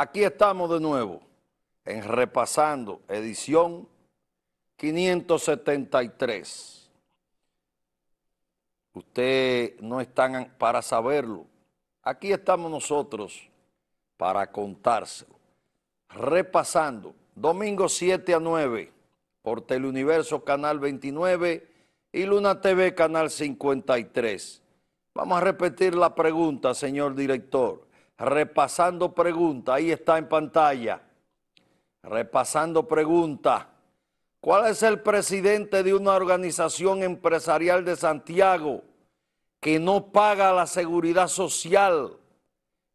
Aquí estamos de nuevo en Repasando, edición 573. Usted no están para saberlo. Aquí estamos nosotros para contárselo. Repasando, domingo 7 a 9 por Teleuniverso Canal 29 y Luna TV Canal 53. Vamos a repetir la pregunta, señor director repasando pregunta Ahí está en pantalla. Repasando pregunta ¿Cuál es el presidente de una organización empresarial de Santiago que no paga la seguridad social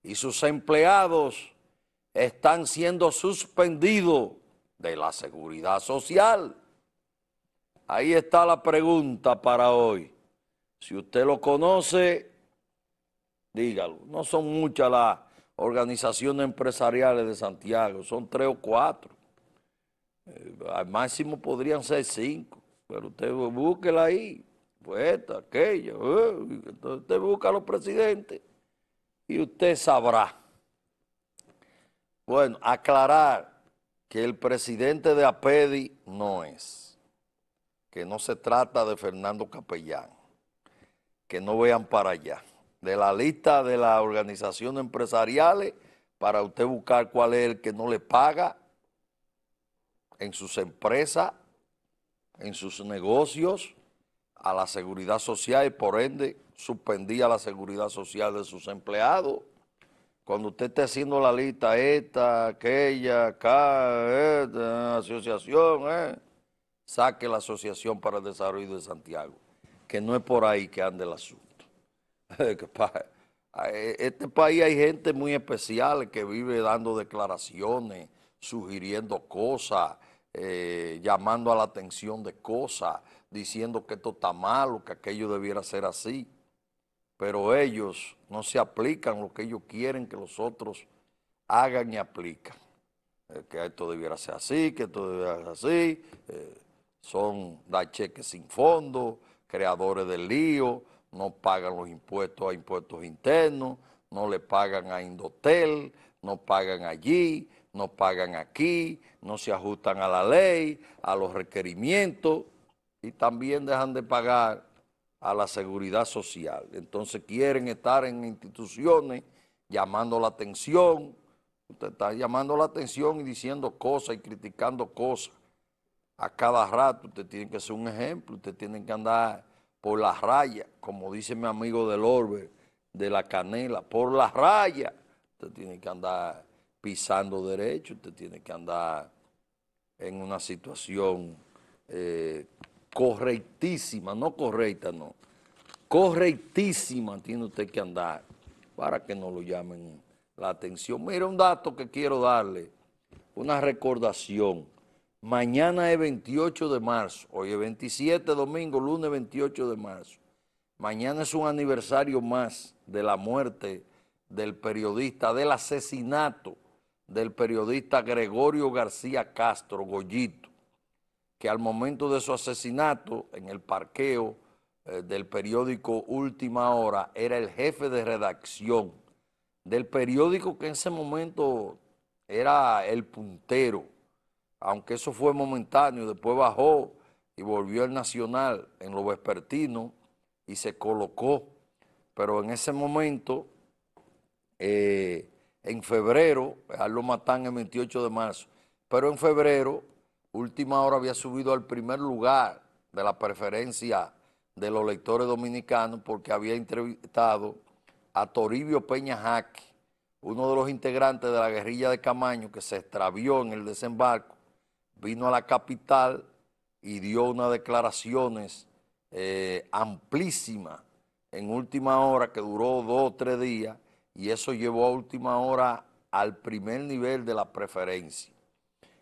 y sus empleados están siendo suspendidos de la seguridad social? Ahí está la pregunta para hoy. Si usted lo conoce, dígalo. No son muchas las organizaciones empresariales de Santiago, son tres o cuatro. Eh, al máximo podrían ser cinco, pero usted búsquela ahí, pues esta, aquella. Eh, entonces usted busca a los presidentes y usted sabrá. Bueno, aclarar que el presidente de APEDI no es, que no se trata de Fernando Capellán, que no vean para allá de la lista de las organizaciones empresariales para usted buscar cuál es el que no le paga en sus empresas, en sus negocios, a la seguridad social y por ende suspendía la seguridad social de sus empleados. Cuando usted esté haciendo la lista, esta, aquella, acá, esta, asociación, eh, saque la asociación para el desarrollo de Santiago, que no es por ahí que ande la asunto. E, este país hay gente muy especial que vive dando declaraciones, sugiriendo cosas, eh, llamando a la atención de cosas, diciendo que esto está malo, que aquello debiera ser así. Pero ellos no se aplican lo que ellos quieren que los otros hagan y aplican. Eh, que esto debiera ser así, que esto debiera ser así. Eh, son da cheques sin fondo, creadores del lío no pagan los impuestos a impuestos internos, no le pagan a Indotel, no pagan allí, no pagan aquí, no se ajustan a la ley, a los requerimientos y también dejan de pagar a la seguridad social. Entonces quieren estar en instituciones llamando la atención. Usted está llamando la atención y diciendo cosas y criticando cosas. A cada rato usted tiene que ser un ejemplo, usted tiene que andar por las rayas, como dice mi amigo del Orbe, de la canela, por la raya. Usted tiene que andar pisando derecho, usted tiene que andar en una situación eh, correctísima, no correcta, no. Correctísima tiene usted que andar para que no lo llamen la atención. Mira un dato que quiero darle, una recordación. Mañana es 28 de marzo, hoy es 27, domingo, lunes 28 de marzo. Mañana es un aniversario más de la muerte del periodista, del asesinato del periodista Gregorio García Castro, Goyito, que al momento de su asesinato en el parqueo eh, del periódico Última Hora era el jefe de redacción del periódico que en ese momento era el puntero aunque eso fue momentáneo, después bajó y volvió al Nacional en lo vespertino y se colocó. Pero en ese momento, eh, en febrero, lo matan el 28 de marzo, pero en febrero, última hora había subido al primer lugar de la preferencia de los lectores dominicanos porque había entrevistado a Toribio Peña Jaque, uno de los integrantes de la guerrilla de Camaño que se extravió en el desembarco vino a la capital y dio unas declaraciones eh, amplísimas en última hora que duró dos o tres días y eso llevó a última hora al primer nivel de la preferencia.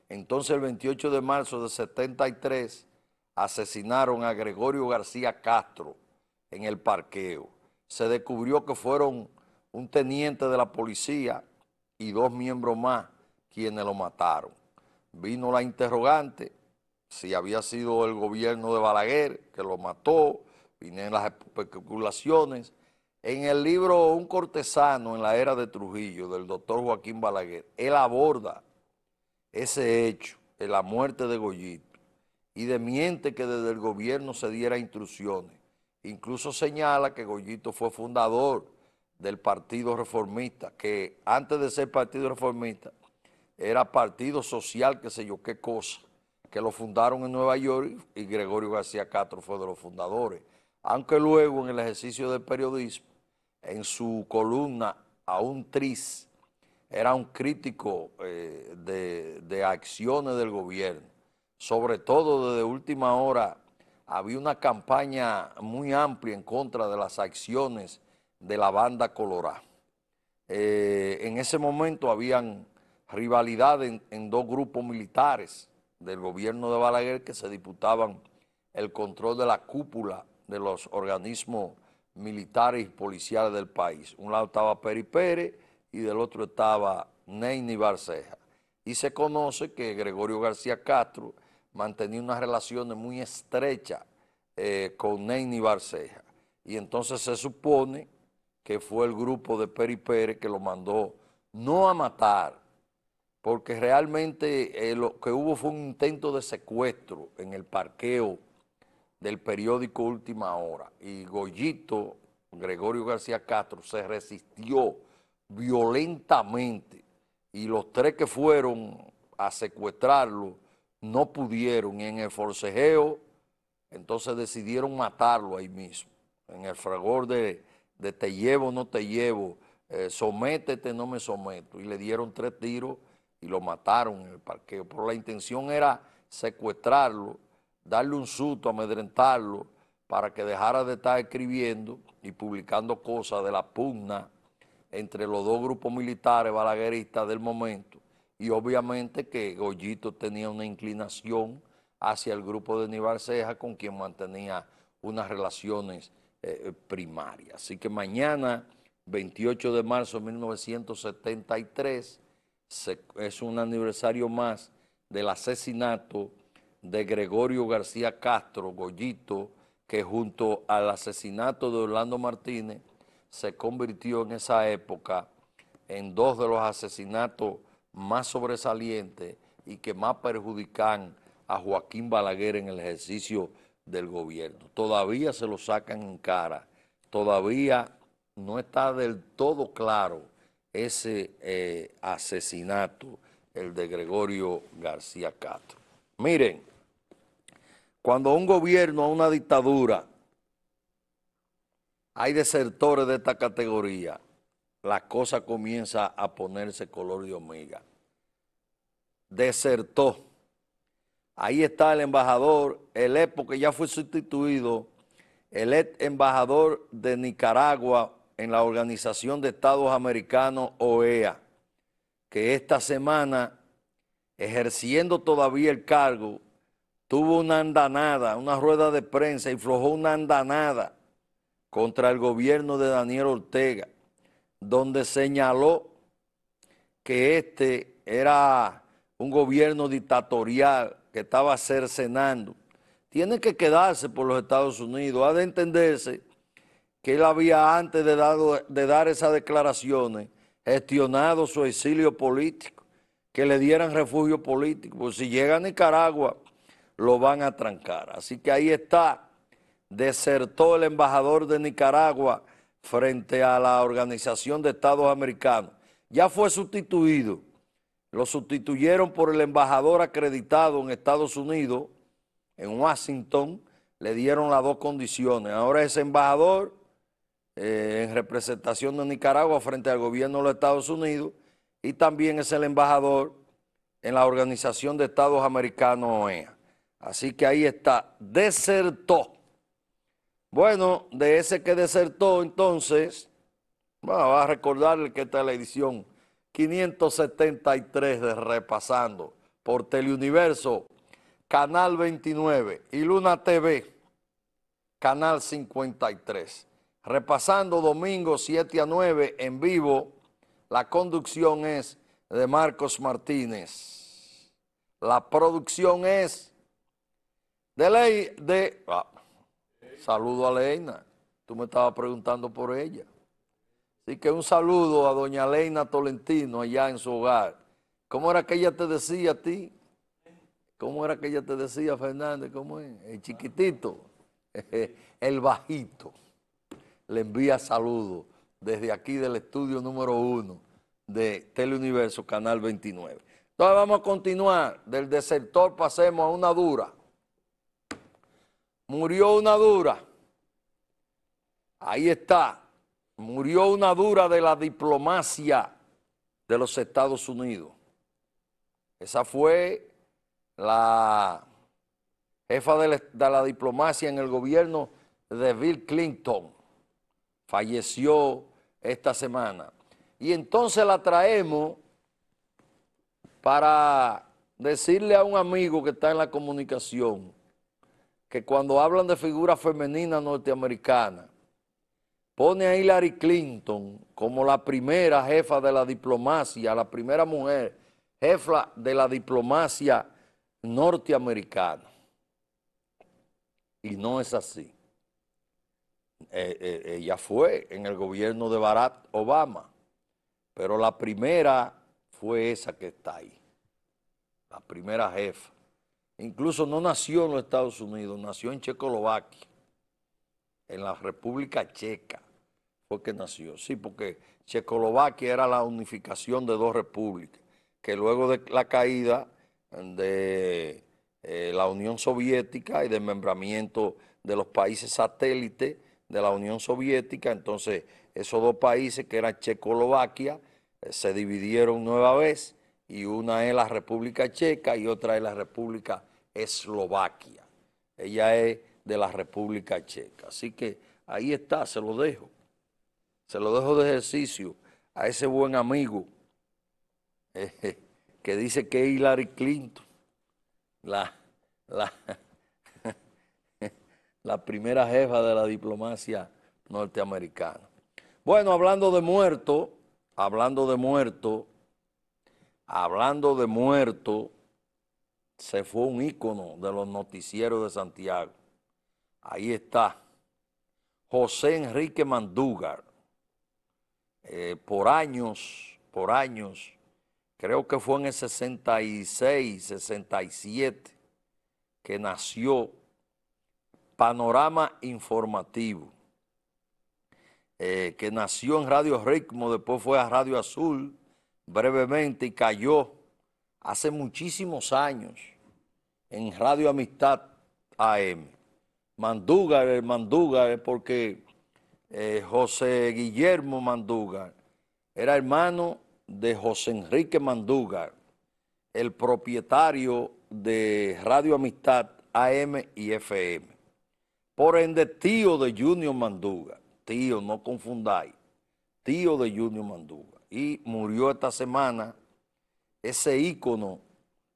Entonces el 28 de marzo de 73 asesinaron a Gregorio García Castro en el parqueo. Se descubrió que fueron un teniente de la policía y dos miembros más quienes lo mataron vino la interrogante si había sido el gobierno de Balaguer que lo mató, vinieron las especulaciones. En el libro Un cortesano en la era de Trujillo, del doctor Joaquín Balaguer, él aborda ese hecho, de la muerte de Goyito, y miente que desde el gobierno se diera instrucciones. Incluso señala que Goyito fue fundador del Partido Reformista, que antes de ser Partido Reformista era partido social, qué sé yo, qué cosa, que lo fundaron en Nueva York y Gregorio García Castro fue de los fundadores. Aunque luego en el ejercicio del periodismo, en su columna aún un tris, era un crítico eh, de, acciones del gobierno. Sobre todo desde última hora había una campaña muy amplia en contra de las acciones de la banda colorada. Eh, en ese momento habían rivalidad en, dos grupos militares del gobierno de Balaguer que se disputaban el control de la cúpula de los organismos militares y policiales del país. Un lado estaba Peri Pérez y del otro estaba Neyni Barceja. Y se conoce que Gregorio García Castro mantenía unas relaciones muy estrechas eh, con Neyni Barceja. Y entonces se supone que fue el grupo de Peri Pérez que lo mandó no a matar, porque realmente eh, lo que hubo fue un intento de secuestro en el parqueo del periódico Última Hora y Goyito, Gregorio García Castro, se resistió violentamente y los tres que fueron a secuestrarlo no pudieron y en el forcejeo entonces decidieron matarlo ahí mismo, en el fragor de, te llevo, no te llevo, eh, sométete, no me someto y le dieron tres tiros y lo mataron en el parqueo. Pero la intención era secuestrarlo, darle un susto, amedrentarlo, para que dejara de estar escribiendo y publicando cosas de la pugna entre los dos grupos militares balagueristas del momento. Y obviamente que Goyito tenía una inclinación hacia el grupo de Nivar Ceja, con quien mantenía unas relaciones eh, eh, primarias. Así que mañana, 28 de marzo de 1973, es un aniversario más del asesinato de Gregorio García Castro, Goyito, que junto al asesinato de Orlando Martínez se convirtió en esa época en dos de los asesinatos más sobresalientes y que más perjudican a Joaquín Balaguer en el ejercicio del gobierno. Todavía se lo sacan en cara, todavía no está del todo claro ese eh, asesinato, el de Gregorio García Castro. Miren, cuando un gobierno, una dictadura, hay desertores de esta categoría, la cosa comienza a ponerse color de omega. Desertó. Ahí está el embajador, el época e que ya fue sustituido, el ex embajador de Nicaragua, en la Organización de Estados Americanos, OEA, que esta semana, ejerciendo todavía el cargo, tuvo una andanada, una rueda de prensa y flojó una andanada contra el gobierno de Daniel Ortega, donde señaló que este era un gobierno dictatorial que estaba cercenando. Tiene que quedarse por los Estados Unidos, ha de entenderse que él había antes de, dar esas declaraciones gestionado su exilio político, que le dieran refugio político, pues si llega a Nicaragua lo van a trancar. Así que ahí está, desertó el embajador de Nicaragua frente a la Organización de Estados Americanos. Ya fue sustituido, lo sustituyeron por el embajador acreditado en Estados Unidos, en Washington, le dieron las dos condiciones. Ahora ese embajador eh, en representación de Nicaragua frente al gobierno de los Estados Unidos y también es el embajador en la Organización de Estados Americanos OEA. Así que ahí está, desertó. Bueno, de ese que desertó entonces, va a recordarle que esta es la edición 573 de Repasando por Teleuniverso, Canal 29 y Luna TV, Canal 53. Repasando domingo 7 a 9 en vivo, la conducción es de Marcos Martínez. La producción es de ley de... Ah, saludo a Leina. Tú me estabas preguntando por ella. Así que un saludo a doña Leina Tolentino allá en su hogar. ¿Cómo era que ella te decía a ti? ¿Cómo era que ella te decía, Fernández? ¿Cómo es? El chiquitito, el bajito le envía saludos desde aquí del estudio número uno de Teleuniverso, Canal 29. Entonces vamos a continuar, del desertor pasemos a una dura. Murió una dura. Ahí está. Murió una dura de la diplomacia de los Estados Unidos. Esa fue la jefa de la, de la diplomacia en el gobierno de Bill Clinton falleció esta semana. Y entonces la traemos para decirle a un amigo que está en la comunicación que cuando hablan de figura femenina norteamericana, pone a Hillary Clinton como la primera jefa de la diplomacia, la primera mujer jefa de la diplomacia norteamericana. Y no es así. Eh, eh, ella fue en el gobierno de Barack Obama, pero la primera fue esa que está ahí, la primera jefa. Incluso no nació en los Estados Unidos, nació en Checoslovaquia, en la República Checa fue que nació. Sí, porque Checoslovaquia era la unificación de dos repúblicas, que luego de la caída de eh, la Unión Soviética y desmembramiento de los países satélites, de la Unión Soviética, entonces esos dos países que eran Checoslovaquia eh, se dividieron nueva vez y una es la República Checa y otra es la República Eslovaquia. Ella es de la República Checa. Así que ahí está, se lo dejo. Se lo dejo de ejercicio a ese buen amigo que dice que Hillary Clinton. la, la primera jefa de la diplomacia norteamericana. Bueno, hablando de muerto, hablando de muerto, hablando de muerto, se fue un ícono de los noticieros de Santiago. Ahí está, José Enrique Mandúgar. Eh, por años, por años, creo que fue en el 66, 67, que nació Panorama Informativo, eh, que nació en Radio Ritmo, después fue a Radio Azul brevemente y cayó hace muchísimos años en Radio Amistad AM. Mandúgar, eh, Mandúgar, eh, porque José Guillermo Mandúgar era hermano de José Enrique Mandúgar, el propietario de Radio Amistad AM y FM. Por ende, tío de Junior Manduga, tío, no confundáis, tío de Junior Manduga. Y murió esta semana ese ícono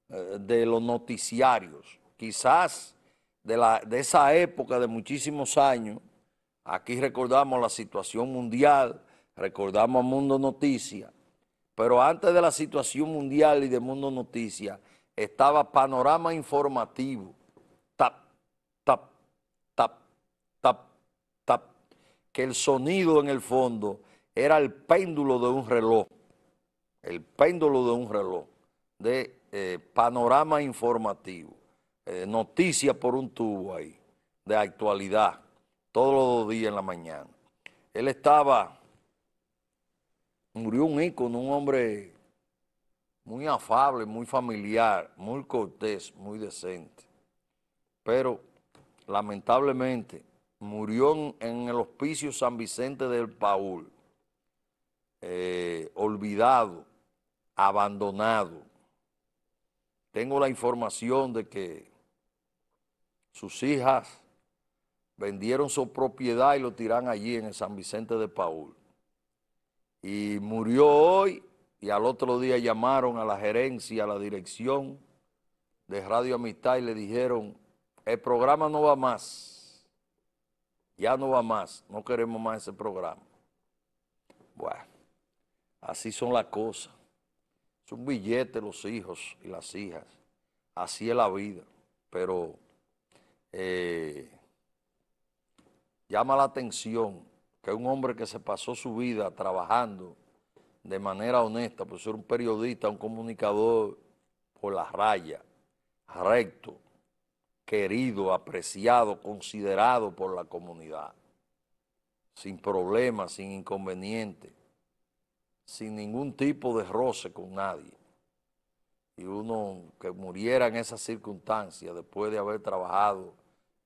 eh, de los noticiarios, quizás de, esa época de muchísimos años, aquí recordamos la situación mundial, recordamos Mundo Noticias, pero antes de la situación mundial y de Mundo Noticias estaba Panorama Informativo, que el sonido en el fondo era el péndulo de un reloj, el péndulo de un reloj, de eh, panorama informativo, eh, noticias por un tubo ahí, de actualidad, todos los días en la mañana. Él estaba, murió un ícono, un hombre muy afable, muy familiar, muy cortés, muy decente, pero lamentablemente murió en el hospicio San Vicente del Paul, eh, olvidado, abandonado. Tengo la información de que sus hijas vendieron su propiedad y lo tiran allí en el San Vicente de Paul. Y murió hoy y al otro día llamaron a la gerencia, a la dirección de Radio Amistad y le dijeron, el programa no va más ya no va más, no queremos más ese programa. Bueno, así son las cosas. son billetes los hijos y las hijas. Así es la vida. Pero eh, llama la atención que un hombre que se pasó su vida trabajando de manera honesta, por ser un periodista, un comunicador por la raya, recto, querido, apreciado, considerado por la comunidad, sin problemas, sin inconvenientes, sin ningún tipo de roce con nadie. Y uno que muriera en esa circunstancia después de haber trabajado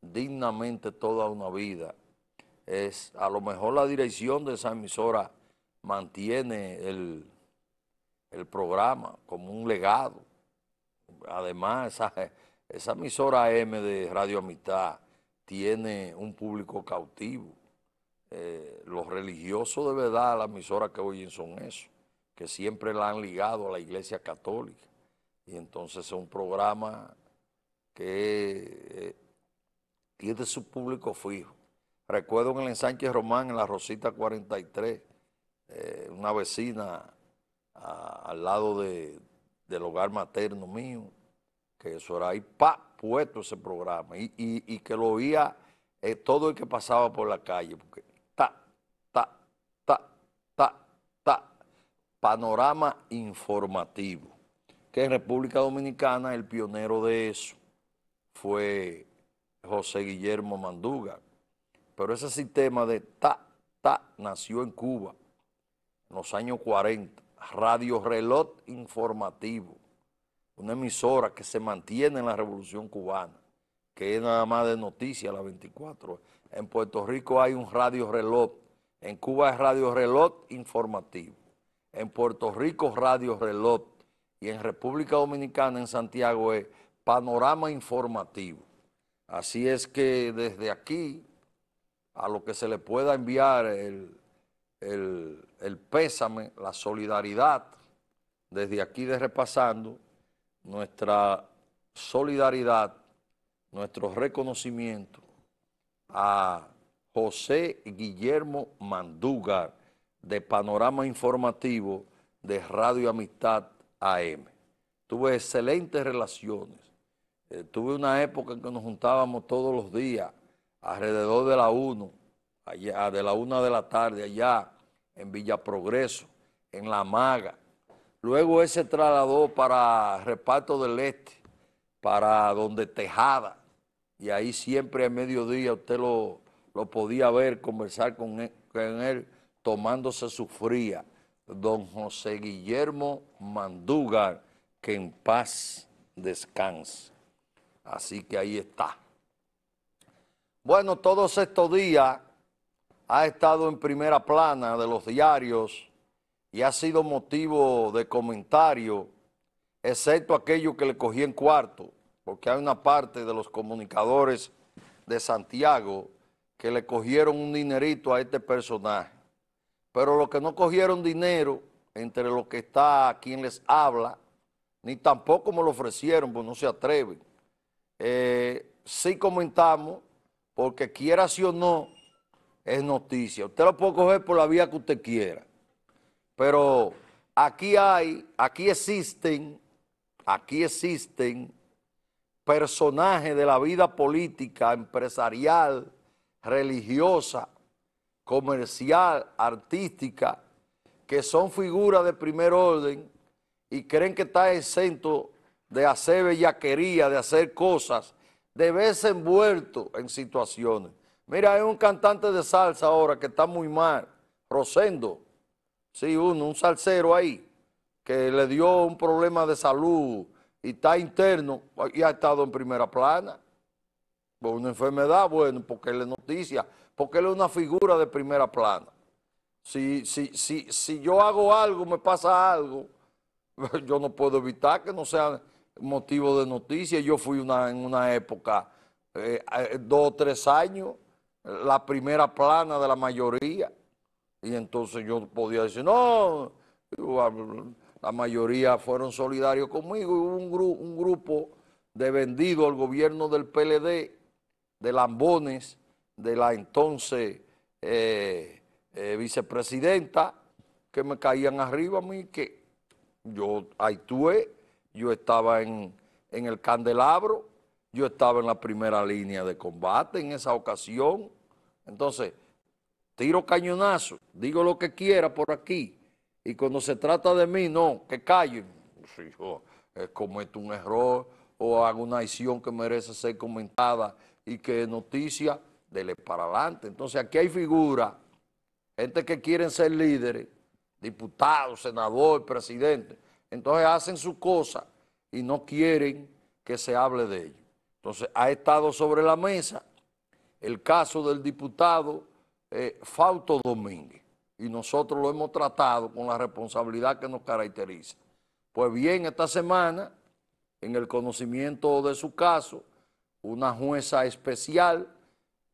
dignamente toda una vida, es a lo mejor la dirección de esa emisora mantiene el, el programa como un legado. Además, esa, esa emisora M de Radio Amistad tiene un público cautivo. Eh, los religiosos de verdad, la emisora que oyen son eso, que siempre la han ligado a la iglesia católica. Y entonces es un programa que eh, tiene su público fijo. Recuerdo en el ensanche Román, en la Rosita 43, eh, una vecina al lado de, del hogar materno mío, que eso era ahí, pa, puesto ese programa, y, que lo oía eh, todo el que pasaba por la calle, porque ta, ta, ta, ta, ta, panorama informativo, que en República Dominicana el pionero de eso fue José Guillermo Manduga. pero ese sistema de ta, ta, nació en Cuba, en los años 40, radio reloj informativo, una emisora que se mantiene en la revolución cubana, que es nada más de noticias la 24. En Puerto Rico hay un radio reloj, en Cuba es radio reloj informativo, en Puerto Rico radio reloj y en República Dominicana, en Santiago, es panorama informativo. Así es que desde aquí, a lo que se le pueda enviar el, el pésame, la solidaridad, desde aquí de repasando, nuestra solidaridad, nuestro reconocimiento a José Guillermo Mandúgar de Panorama Informativo de Radio Amistad AM. Tuve excelentes relaciones. Eh, tuve una época en que nos juntábamos todos los días, alrededor de la 1, de la 1 de la tarde, allá en Villa Progreso, en La Maga, Luego él se trasladó para Reparto del Este, para donde Tejada, y ahí siempre a mediodía usted lo, podía ver, conversar con él, él, tomándose su fría, don José Guillermo Mandúgar, que en paz descanse. Así que ahí está. Bueno, todos estos días ha estado en primera plana de los diarios y ha sido motivo de comentario, excepto aquello que le cogí en cuarto, porque hay una parte de los comunicadores de Santiago que le cogieron un dinerito a este personaje. Pero los que no cogieron dinero, entre los que está quien les habla, ni tampoco me lo ofrecieron, pues no se atreven. Eh, sí comentamos, porque quiera sí o no, es noticia. Usted lo puede coger por la vía que usted quiera. Pero aquí hay, aquí existen, aquí existen personajes de la vida política, empresarial, religiosa, comercial, artística, que son figuras de primer orden y creen que está exento de hacer bellaquería, de hacer cosas, de verse envuelto en situaciones. Mira, hay un cantante de salsa ahora que está muy mal, Rosendo Sí, uno, un salsero ahí, que le dio un problema de salud y está interno y ha estado en primera plana. Por una enfermedad, bueno, porque él es noticia, porque él es una figura de primera plana. Si, si, si, si yo hago algo, me pasa algo, yo no puedo evitar que no sea motivo de noticia. Yo fui una, en una época, eh, eh, dos o tres años, la primera plana de la mayoría. Y entonces yo podía decir, no, ah, la mayoría fueron solidarios conmigo. Hubo un, un grupo de vendidos al gobierno del PLD, de Lambones, de la entonces eh, eh, vicepresidenta, que me caían arriba a mí, que yo actué, yo estaba en, en el candelabro, yo estaba en la primera línea de combate en esa ocasión. Entonces, tiro cañonazo digo lo que quiera por aquí, y cuando se trata de mí, no, que callen. Si pues, yo cometo un error o hago una acción que merece ser comentada y que noticia, dele para adelante. Entonces aquí hay figuras, gente que quieren ser líderes, diputados, senadores, presidentes, Entonces hacen su cosa y no quieren que se hable de ello. Entonces ha estado sobre la mesa el caso del diputado Fauto eh, Fausto Domínguez y nosotros lo hemos tratado con la responsabilidad que nos caracteriza. Pues bien, esta semana, en el conocimiento de su caso, una jueza especial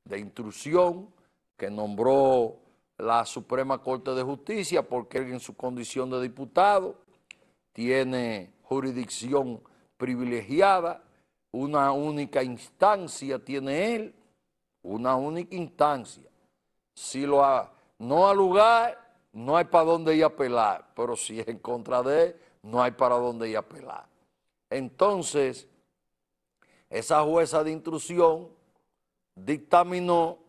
de intrusión que nombró la Suprema Corte de Justicia porque él en su condición de diputado tiene jurisdicción privilegiada, una única instancia tiene él, una única instancia. Si lo, ha, no al lugar, no hay para dónde ir a apelar pero si es en contra de él, no hay para dónde ir a pelar. Entonces, esa jueza de instrucción dictaminó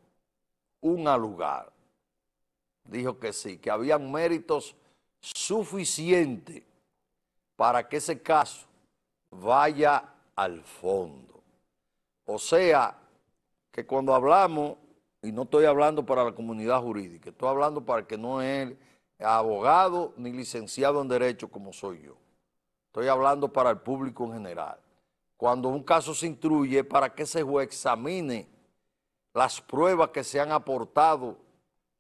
un al lugar. Dijo que sí, que habían méritos suficientes para que ese caso vaya al fondo. O sea, que cuando hablamos y no estoy hablando para la comunidad jurídica, estoy hablando para que no es abogado ni licenciado en Derecho como soy yo. Estoy hablando para el público en general. Cuando un caso se instruye, para que se examine las pruebas que se han aportado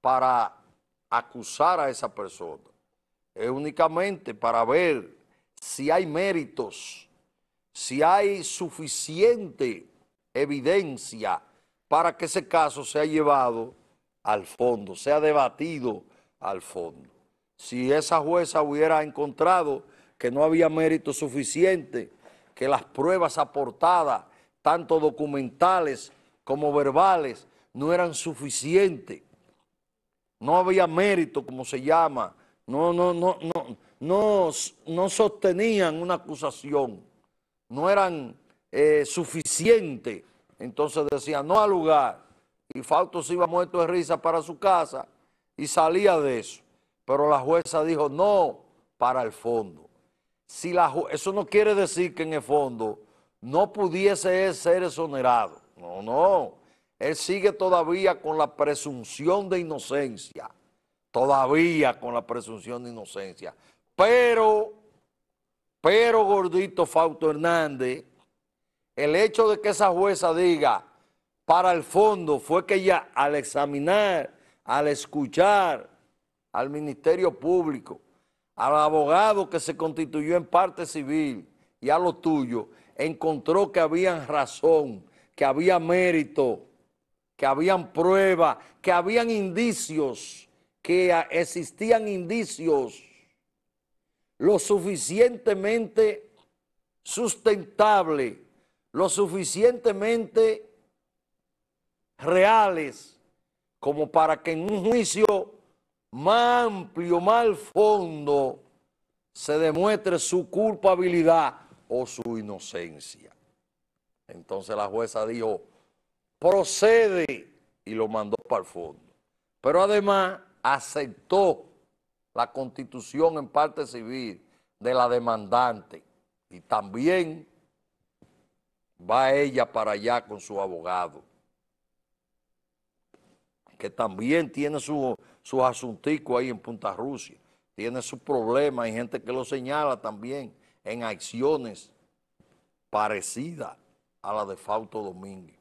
para acusar a esa persona. Es únicamente para ver si hay méritos, si hay suficiente evidencia para que ese caso sea llevado al fondo, sea debatido al fondo. Si esa jueza hubiera encontrado que no había mérito suficiente, que las pruebas aportadas, tanto documentales como verbales, no eran suficientes, no había mérito, como se llama, no, no, no, no, no, no sostenían una acusación, no eran eh, suficientes entonces decía, no al lugar. Y Fausto se iba muerto de risa para su casa y salía de eso. Pero la jueza dijo, no, para el fondo. Si la eso no quiere decir que en el fondo no pudiese él ser exonerado. No, no. Él sigue todavía con la presunción de inocencia. Todavía con la presunción de inocencia. Pero, pero gordito Fausto Hernández el hecho de que esa jueza diga para el fondo fue que ella al examinar, al escuchar al Ministerio Público, al abogado que se constituyó en parte civil y a lo tuyo, encontró que habían razón, que había mérito, que habían pruebas, que habían indicios, que existían indicios lo suficientemente sustentable lo suficientemente reales como para que en un juicio más amplio, más fondo, se demuestre su culpabilidad o su inocencia. Entonces la jueza dijo, procede y lo mandó para el fondo. Pero además aceptó la constitución en parte civil de la demandante y también va ella para allá con su abogado, que también tiene sus su asunticos ahí en Punta Rusia, tiene sus problemas, hay gente que lo señala también en acciones parecidas a la de Fausto Domínguez.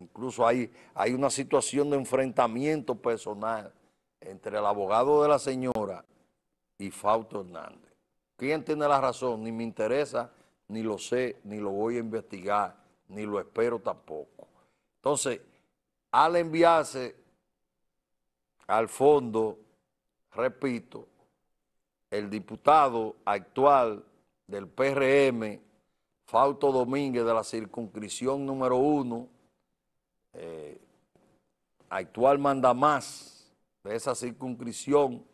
Incluso hay, hay una situación de enfrentamiento personal entre el abogado de la señora y Fausto Hernández. ¿Quién tiene la razón? Ni me interesa ni lo sé, ni lo voy a investigar, ni lo espero tampoco. Entonces, al enviarse al fondo, repito, el diputado actual del PRM, Fausto Domínguez, de la circunscripción número uno, eh, actual más de esa circunscripción,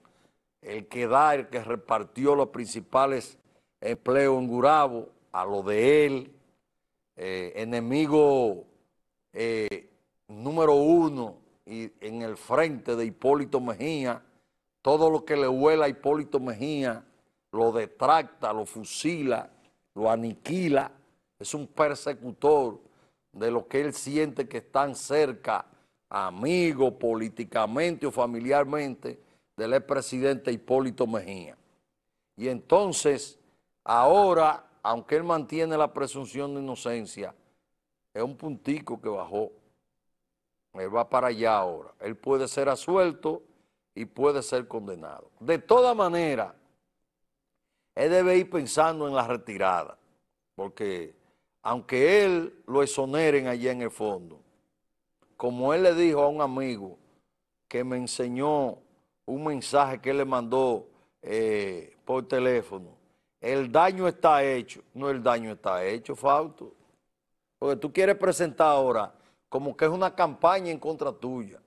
el que da, el que repartió los principales empleos en Gurabo, a lo de él, eh, enemigo eh, número uno y en el frente de Hipólito Mejía, todo lo que le huela a Hipólito Mejía lo detracta, lo fusila, lo aniquila, es un persecutor de lo que él siente que están cerca, amigo, políticamente o familiarmente, del expresidente Hipólito Mejía. Y entonces, ahora aunque él mantiene la presunción de inocencia, es un puntico que bajó. Él va para allá ahora. Él puede ser asuelto y puede ser condenado. De toda manera, él debe ir pensando en la retirada, porque aunque él lo exoneren allá en el fondo, como él le dijo a un amigo que me enseñó un mensaje que él le mandó eh, por teléfono, el daño está hecho. No, el daño está hecho, Fausto. Porque tú quieres presentar ahora como que es una campaña en contra tuya,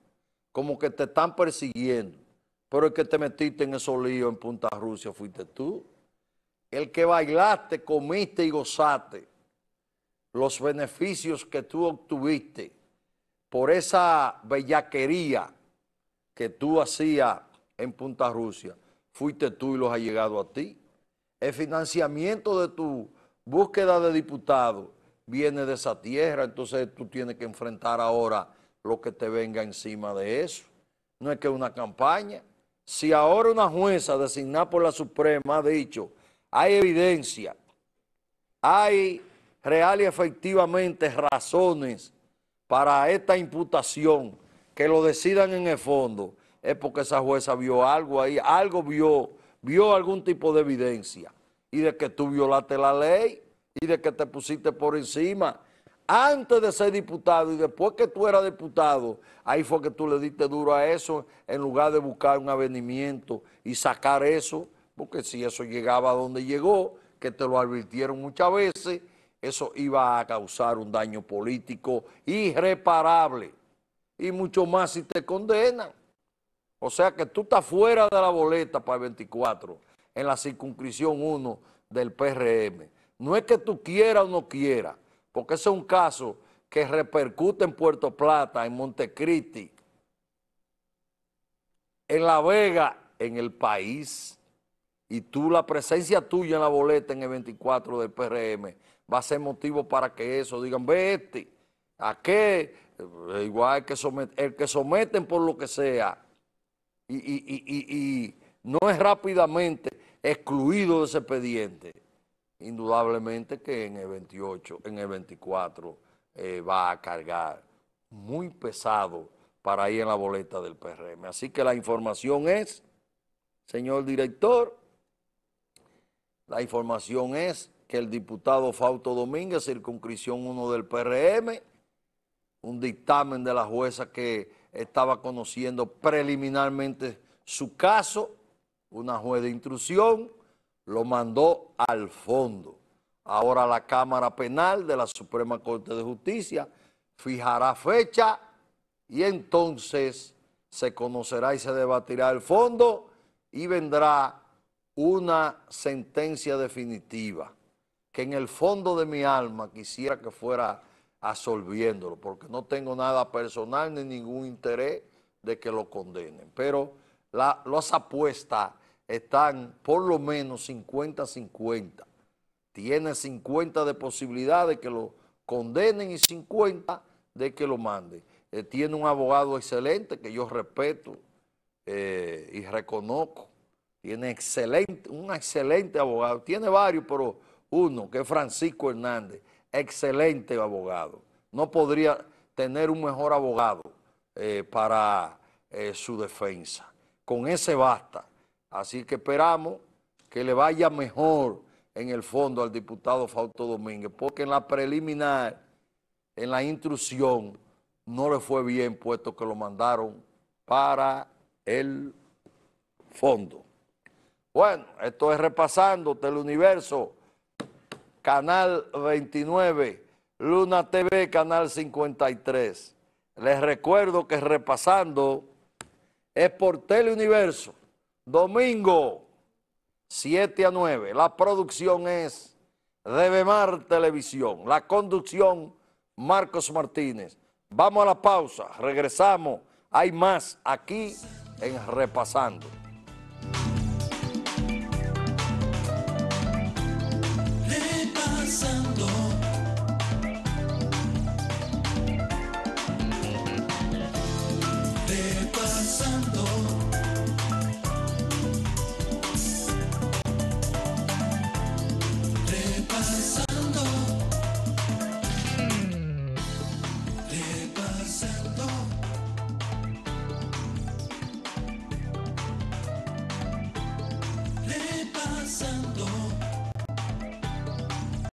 como que te están persiguiendo. Pero el que te metiste en esos líos en Punta Rusia fuiste tú. El que bailaste, comiste y gozaste los beneficios que tú obtuviste por esa bellaquería que tú hacías en Punta Rusia, fuiste tú y los ha llegado a ti el financiamiento de tu búsqueda de diputado viene de esa tierra, entonces tú tienes que enfrentar ahora lo que te venga encima de eso. No es que una campaña. Si ahora una jueza designada por la Suprema ha dicho, hay evidencia, hay real y efectivamente razones para esta imputación, que lo decidan en el fondo, es porque esa jueza vio algo ahí, algo vio, vio algún tipo de evidencia y de que tú violaste la ley y de que te pusiste por encima. Antes de ser diputado y después que tú eras diputado, ahí fue que tú le diste duro a eso en lugar de buscar un avenimiento y sacar eso, porque si eso llegaba a donde llegó, que te lo advirtieron muchas veces, eso iba a causar un daño político irreparable y mucho más si te condenan. O sea que tú estás fuera de la boleta para el 24 en la circunscripción 1 del PRM. No es que tú quieras o no quieras, porque ese es un caso que repercute en Puerto Plata, en Montecristi, en La Vega, en el país. Y tú, la presencia tuya en la boleta en el 24 del PRM, va a ser motivo para que eso digan, ve este, ¿a qué? Eh, igual que el que someten por lo que sea. y no es rápidamente excluido de ese expediente, indudablemente que en el 28, en el 24 eh, va a cargar muy pesado para ir en la boleta del PRM. Así que la información es, señor director, la información es que el diputado Fausto Domínguez, circunscripción 1 del PRM, un dictamen de la jueza que estaba conociendo preliminarmente su caso, una juez de intrusión lo mandó al fondo. Ahora la Cámara Penal de la Suprema Corte de Justicia fijará fecha y entonces se conocerá y se debatirá el fondo y vendrá una sentencia definitiva que en el fondo de mi alma quisiera que fuera absolviéndolo, porque no tengo nada personal ni ningún interés de que lo condenen. Pero la, las apuestas están por lo menos 50-50. Tiene 50 de posibilidad de que lo condenen y 50 de que lo manden. Eh, tiene un abogado excelente que yo respeto eh, y reconozco. Tiene excelente, un excelente abogado. Tiene varios, pero uno, que es Francisco Hernández. Excelente abogado. No podría tener un mejor abogado eh, para su defensa. Con ese basta. Así que esperamos que le vaya mejor en el fondo al diputado Fausto Domínguez, porque en la preliminar, en la intrusión, no le fue bien, puesto que lo mandaron para el fondo. Bueno, esto es repasando Teleuniverso, Canal 29, Luna TV, Canal 53. Les recuerdo que repasando es por Teleuniverso domingo 7 a 9. La producción es de Bemar Televisión. La conducción Marcos Martínez. Vamos a la pausa, regresamos. Hay más aquí en Repasando.